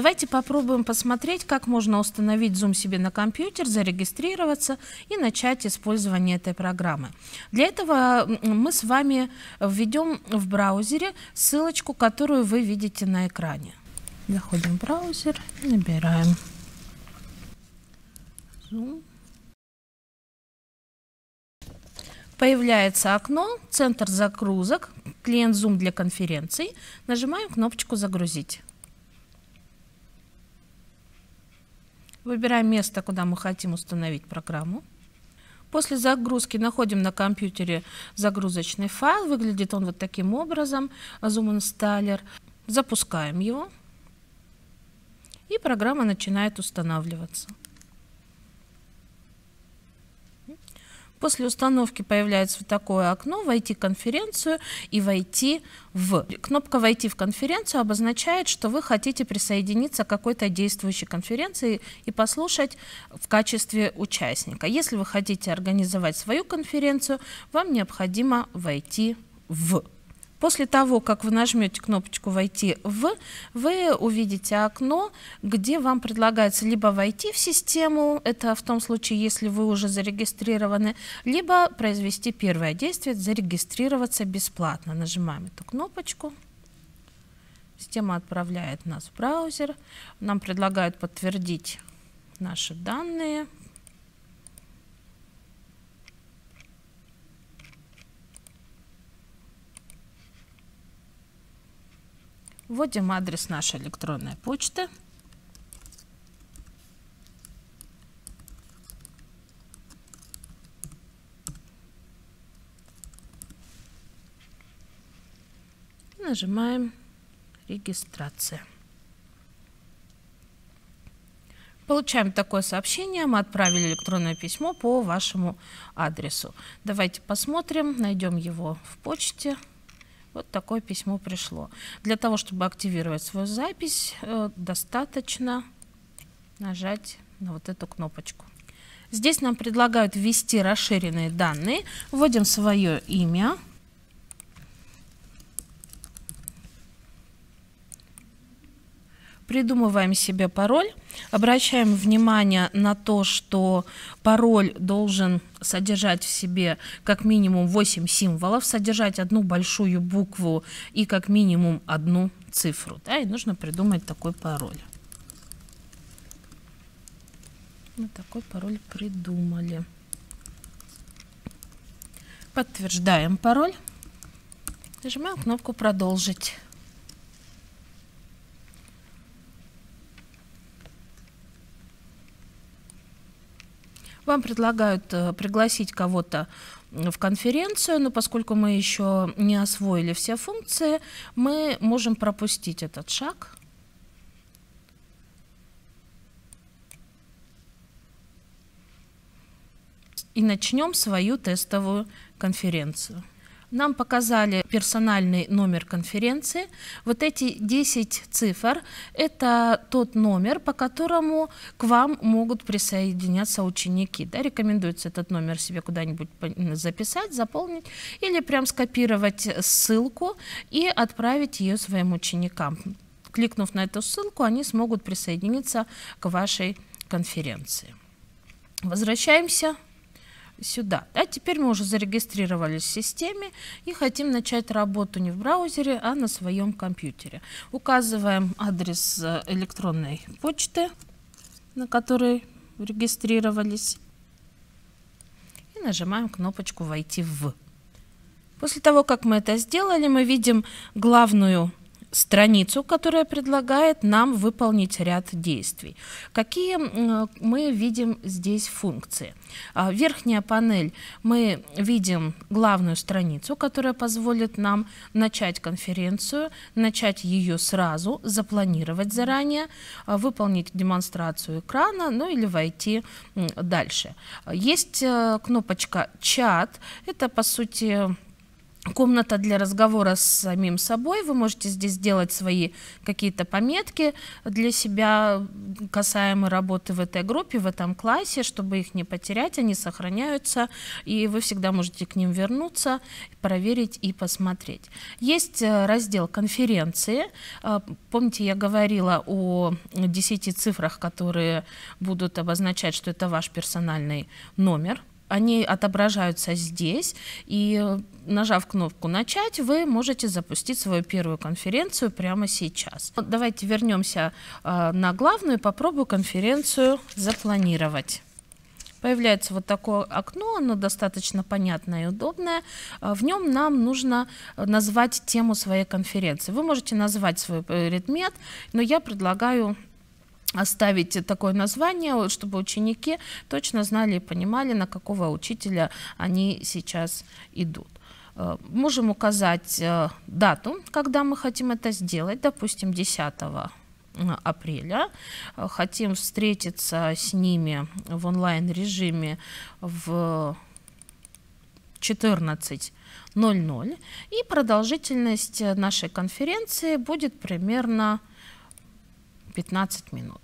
Давайте попробуем посмотреть, как можно установить Zoom себе на компьютер, зарегистрироваться и начать использование этой программы. Для этого мы с вами введем в браузере ссылочку, которую вы видите на экране. Заходим в браузер и набираем Zoom. Появляется окно «Центр загрузок», клиент Zoom для конференций. Нажимаем кнопочку «Загрузить». Выбираем место, куда мы хотим установить программу. После загрузки находим на компьютере загрузочный файл. Выглядит он вот таким образом, Zoom Installer. Запускаем его, и программа начинает устанавливаться. После установки появляется вот такое окно «Войти в конференцию» и «Войти в». Кнопка «Войти в конференцию» обозначает, что вы хотите присоединиться к какой-то действующей конференции и послушать в качестве участника. Если вы хотите организовать свою конференцию, вам необходимо войти в. После того, как вы нажмете кнопочку «Войти в», вы увидите окно, где вам предлагается либо войти в систему, это в том случае, если вы уже зарегистрированы, либо произвести первое действие «Зарегистрироваться бесплатно». Нажимаем эту кнопочку. Система отправляет нас в браузер. Нам предлагают подтвердить наши данные, Вводим адрес нашей электронной почты. Нажимаем регистрация. Получаем такое сообщение, мы отправили электронное письмо по вашему адресу. Давайте посмотрим, найдем его в почте. Вот такое письмо пришло. Для того, чтобы активировать свою запись, э, достаточно нажать на вот эту кнопочку. Здесь нам предлагают ввести расширенные данные. Вводим свое имя. придумываем себе пароль, обращаем внимание на то, что пароль должен содержать в себе как минимум 8 символов, содержать одну большую букву и как минимум одну цифру. Да, и нужно придумать такой пароль. Мы такой пароль придумали. Подтверждаем пароль. Нажимаем кнопку «Продолжить». вам предлагают э, пригласить кого-то в конференцию, но поскольку мы еще не освоили все функции, мы можем пропустить этот шаг. И начнем свою тестовую конференцию. Нам показали персональный номер конференции. Вот эти 10 цифр – это тот номер, по которому к вам могут присоединяться ученики. Да, рекомендуется этот номер себе куда-нибудь записать, заполнить или прям скопировать ссылку и отправить ее своим ученикам. Кликнув на эту ссылку, они смогут присоединиться к вашей конференции. Возвращаемся сюда. А теперь мы уже зарегистрировались в системе и хотим начать работу не в браузере, а на своем компьютере. Указываем адрес э, электронной почты, на которой регистрировались, и нажимаем кнопочку «Войти в». После того, как мы это сделали, мы видим главную страницу, которая предлагает нам выполнить ряд действий. Какие мы видим здесь функции? А, верхняя панель, мы видим главную страницу, которая позволит нам начать конференцию, начать ее сразу, запланировать заранее, а, выполнить демонстрацию экрана, ну или войти дальше. Есть э, кнопочка «Чат», это по сути комната для разговора с самим собой. Вы можете здесь сделать свои какие-то пометки для себя касаемо работы в этой группе, в этом классе, чтобы их не потерять, они сохраняются, и вы всегда можете к ним вернуться, проверить и посмотреть. Есть э, раздел конференции. Э, помните, я говорила о 10 цифрах, которые будут обозначать, что это ваш персональный номер – они отображаются здесь, и нажав кнопку «Начать», вы можете запустить свою первую конференцию прямо сейчас. Давайте вернемся а, на главную и попробую конференцию запланировать. Появляется вот такое окно, оно достаточно понятное и удобное. А, в нем нам нужно э, назвать тему своей конференции. Вы можете назвать свой э, предмет, но я предлагаю оставить такое название, чтобы ученики точно знали и понимали, на какого учителя они сейчас идут. Э, можем указать э, дату, когда мы хотим это сделать, допустим, 10 э, апреля. Хотим встретиться с ними в онлайн-режиме в 14.00. И продолжительность нашей конференции будет примерно 15 минут.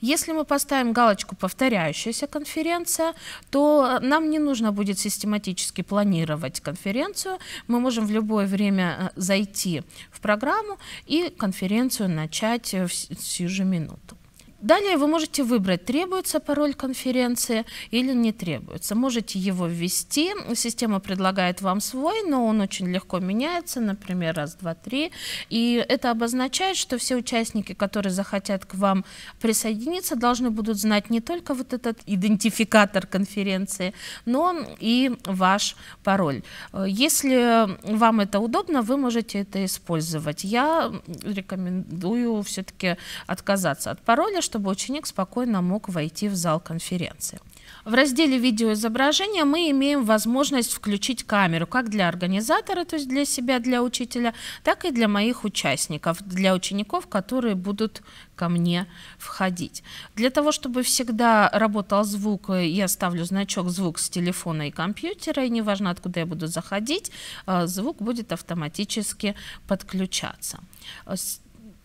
Если мы поставим галочку «Повторяющаяся конференция», то э, нам не нужно будет систематически планировать конференцию. Мы можем в любое время э, зайти в программу и конференцию начать э, в сию же минуту. Далее вы можете выбрать, требуется пароль конференции или не требуется. Можете его ввести, система предлагает вам свой, но он очень легко меняется, например, раз, два, три. И это обозначает, что все участники, которые захотят к вам присоединиться, должны будут знать не только вот этот идентификатор конференции, но и ваш пароль. Если вам это удобно, вы можете это использовать. Я рекомендую все-таки отказаться от пароля, чтобы ученик спокойно мог войти в зал конференции. В разделе видеоизображения мы имеем возможность включить камеру как для организатора, то есть для себя, для учителя, так и для моих участников, для учеников, которые будут ко мне входить. Для того, чтобы всегда работал звук, э, я ставлю значок звук с телефона и компьютера, и неважно, откуда я буду заходить, э, звук будет автоматически подключаться. Э,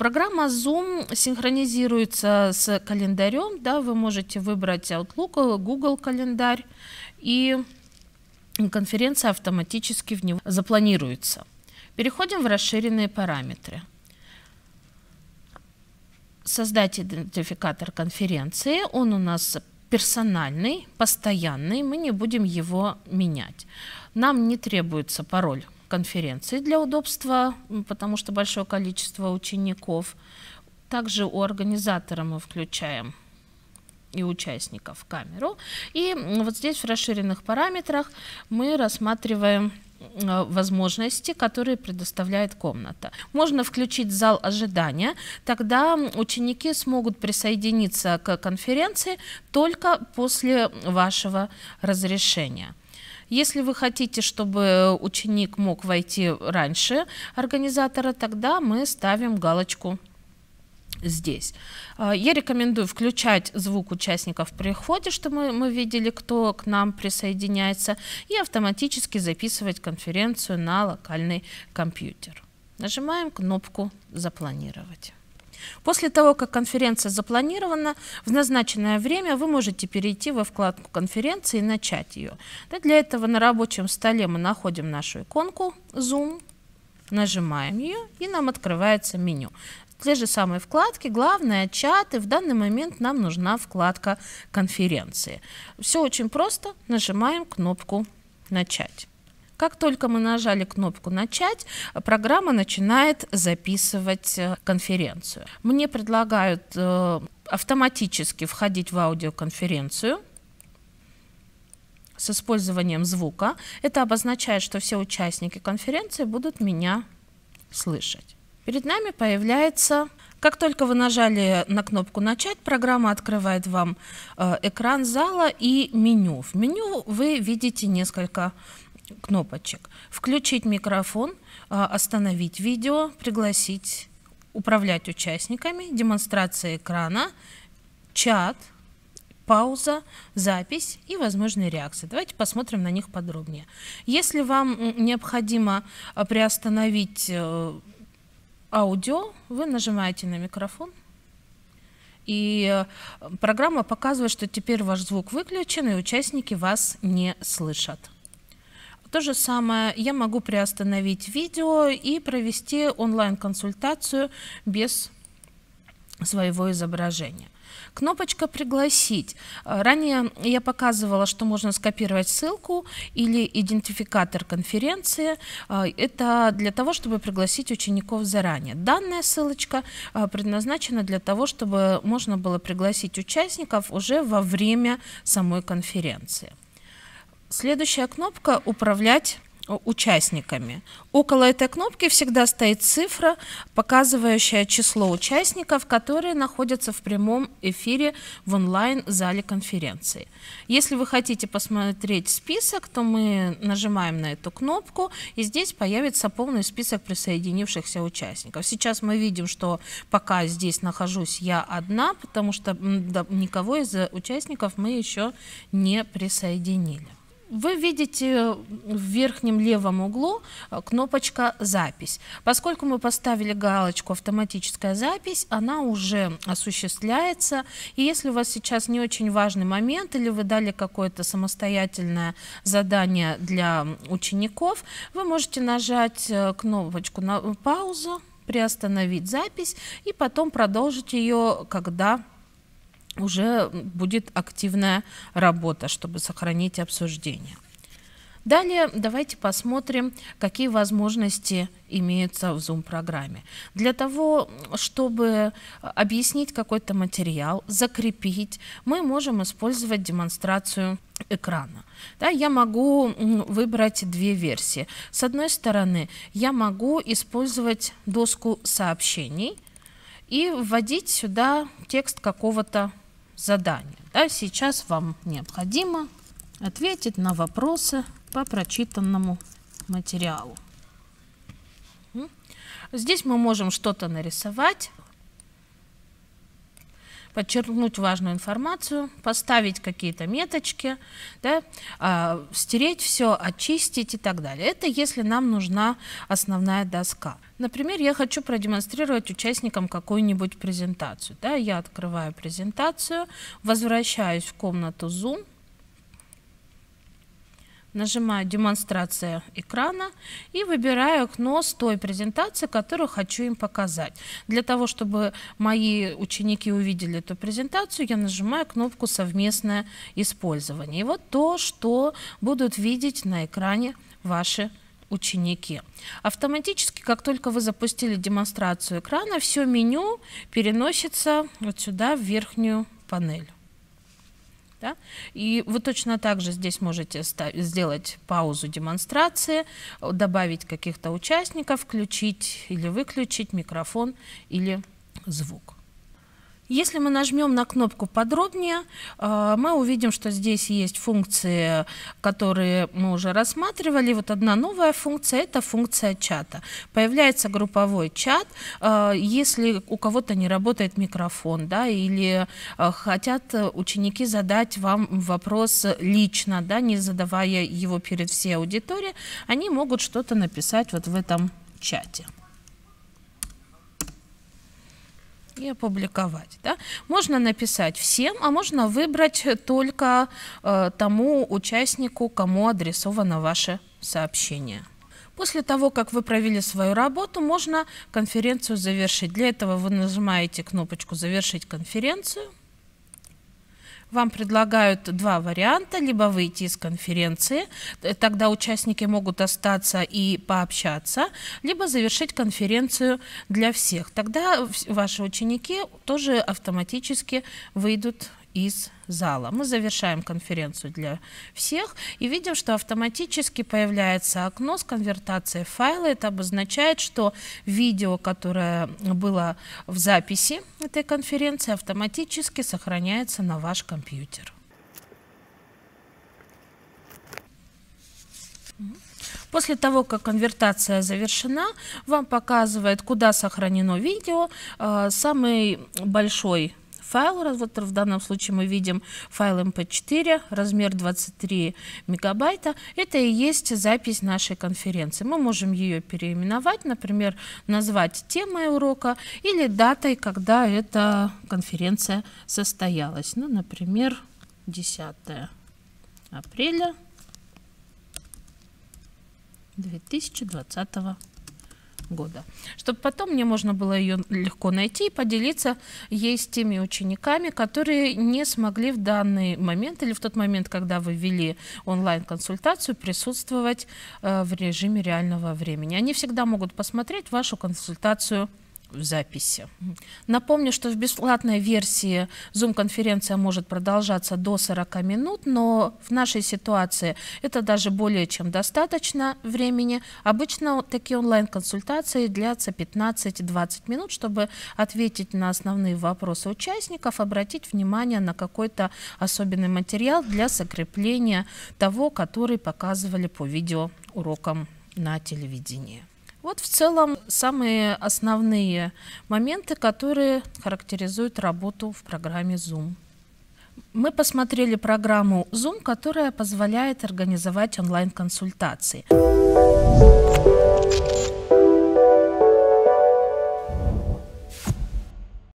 Программа Zoom синхронизируется с календарем. Да, вы можете выбрать Outlook, Google календарь, и конференция автоматически в него запланируется. Переходим в расширенные параметры. Создать идентификатор конференции. Он у нас персональный, постоянный, мы не будем его менять. Нам не требуется пароль конференции для удобства, потому что большое количество учеников. Также у организатора мы включаем и участников камеру. И вот здесь в расширенных параметрах мы рассматриваем э, возможности, которые предоставляет комната. Можно включить зал ожидания, тогда ученики смогут присоединиться к конференции только после вашего разрешения. Если вы хотите, чтобы ученик мог войти раньше организатора, тогда мы ставим галочку здесь. А, я рекомендую включать звук участников при входе, чтобы мы, мы видели, кто к нам присоединяется, и автоматически записывать конференцию на локальный компьютер. Нажимаем кнопку «Запланировать». После того, как конференция запланирована, в назначенное время вы можете перейти во вкладку конференции и начать ее. Да, для этого на рабочем столе мы находим нашу иконку Zoom, нажимаем ее и нам открывается меню. В те же самые вкладки, главное, чаты. В данный момент нам нужна вкладка конференции. Все очень просто, нажимаем кнопку «Начать». Как только мы нажали кнопку «Начать», программа начинает записывать э, конференцию. Мне предлагают э, автоматически входить в аудиоконференцию – с использованием звука. Это обозначает, что все участники конференции будут меня слышать. Перед нами появляется, как только вы нажали на кнопку «Начать», программа открывает вам э, экран зала и меню. В меню вы видите несколько кнопочек. Включить микрофон, а, остановить видео, пригласить, управлять участниками, демонстрация экрана, чат, пауза, запись и возможные реакции. Давайте посмотрим на них подробнее. Если вам необходимо а, приостановить э, аудио, вы нажимаете на микрофон, и э, программа показывает, что теперь ваш звук выключен, и участники вас не слышат. То же самое я могу приостановить видео и провести онлайн-консультацию без своего изображения. Кнопочка «Пригласить». Э, ранее я показывала, что можно скопировать ссылку или идентификатор конференции. Э, это для того, чтобы пригласить учеников заранее. Данная ссылочка э, предназначена для того, чтобы можно было пригласить участников уже во время самой конференции. Следующая кнопка «Управлять» э, участниками. Около этой кнопки всегда стоит цифра, показывающая число участников, которые находятся в прямом эфире в онлайн-зале конференции. Если вы хотите посмотреть список, то мы нажимаем на эту кнопку, и здесь появится полный список присоединившихся участников. Сейчас мы видим, что пока здесь нахожусь я одна, потому что никого из э, участников мы еще не присоединили вы видите э, в верхнем левом углу э, кнопочка «Запись». Поскольку мы поставили галочку «Автоматическая запись», она уже осуществляется. И если у вас сейчас не очень важный момент или вы дали какое-то самостоятельное задание для учеников, вы можете нажать э, кнопочку на паузу, приостановить запись и потом продолжить ее, когда уже будет активная работа, чтобы сохранить обсуждение. Далее давайте посмотрим, какие возможности имеются в Zoom-программе. Для того, чтобы объяснить какой-то материал, закрепить, мы можем использовать демонстрацию экрана. Да, я могу выбрать две версии. С одной стороны, я могу использовать доску сообщений и вводить сюда текст какого-то задание. Да, сейчас вам необходимо ответить на вопросы по прочитанному материалу. Здесь мы можем что-то нарисовать, подчеркнуть важную информацию, поставить какие-то меточки, да, а, стереть все, очистить и так далее. Это если нам нужна основная доска. Например, я хочу продемонстрировать участникам какую-нибудь презентацию. Да, я открываю презентацию, возвращаюсь в комнату Zoom, Нажимаю «Демонстрация экрана» и выбираю окно с той презентации, которую хочу им показать. Для того, чтобы мои ученики увидели эту презентацию, я нажимаю кнопку «Совместное использование». И вот то, что будут видеть на экране ваши ученики. Автоматически, как только вы запустили демонстрацию экрана, все меню переносится вот сюда, в верхнюю панель. Да? И вы точно так же здесь можете сделать паузу демонстрации, добавить каких-то участников, включить или выключить микрофон или звук. Если мы нажмем на кнопку «Подробнее», э, мы увидим, что здесь есть функции, которые мы уже рассматривали. Вот одна новая функция – это функция чата. Появляется групповой чат, э, если у кого-то не работает микрофон, да, или э, хотят ученики задать вам вопрос лично, да, не задавая его перед всей аудиторией, они могут что-то написать вот в этом чате. и опубликовать. Да? Можно написать всем, а можно выбрать только э, тому участнику, кому адресовано ваше сообщение. После того, как вы провели свою работу, можно конференцию завершить. Для этого вы нажимаете кнопочку «Завершить конференцию» вам предлагают два варианта, либо выйти из конференции, э, тогда участники могут остаться и пообщаться, либо завершить конференцию для всех. Тогда ваши ученики тоже автоматически выйдут из зала. Мы завершаем конференцию для всех и видим, что автоматически появляется окно с конвертацией файла. Это обозначает, что видео, которое было в записи этой конференции, автоматически сохраняется на ваш компьютер. После того, как конвертация завершена, вам показывает, куда сохранено видео. А, самый большой файл. Вот в данном случае мы видим файл MP4, размер 23 мегабайта. Это и есть запись нашей конференции. Мы можем ее переименовать, например, назвать темой урока или датой, когда эта конференция состоялась. Ну, например, 10 апреля 2020 года года, чтобы потом мне можно было ее легко найти и поделиться ей с теми учениками, которые не смогли в данный момент или в тот момент, когда вы вели онлайн-консультацию, присутствовать э, в режиме реального времени. Они всегда могут посмотреть вашу консультацию в записи. Напомню, что в бесплатной версии Zoom-конференция может продолжаться до 40 минут, но в нашей ситуации это даже более чем достаточно времени. Обычно такие онлайн-консультации длятся 15-20 минут, чтобы ответить на основные вопросы участников, обратить внимание на какой-то особенный материал для закрепления того, который показывали по видеоурокам на телевидении. Вот в целом самые основные моменты, которые характеризуют работу в программе Zoom. Мы посмотрели программу Zoom, которая позволяет организовать онлайн-консультации.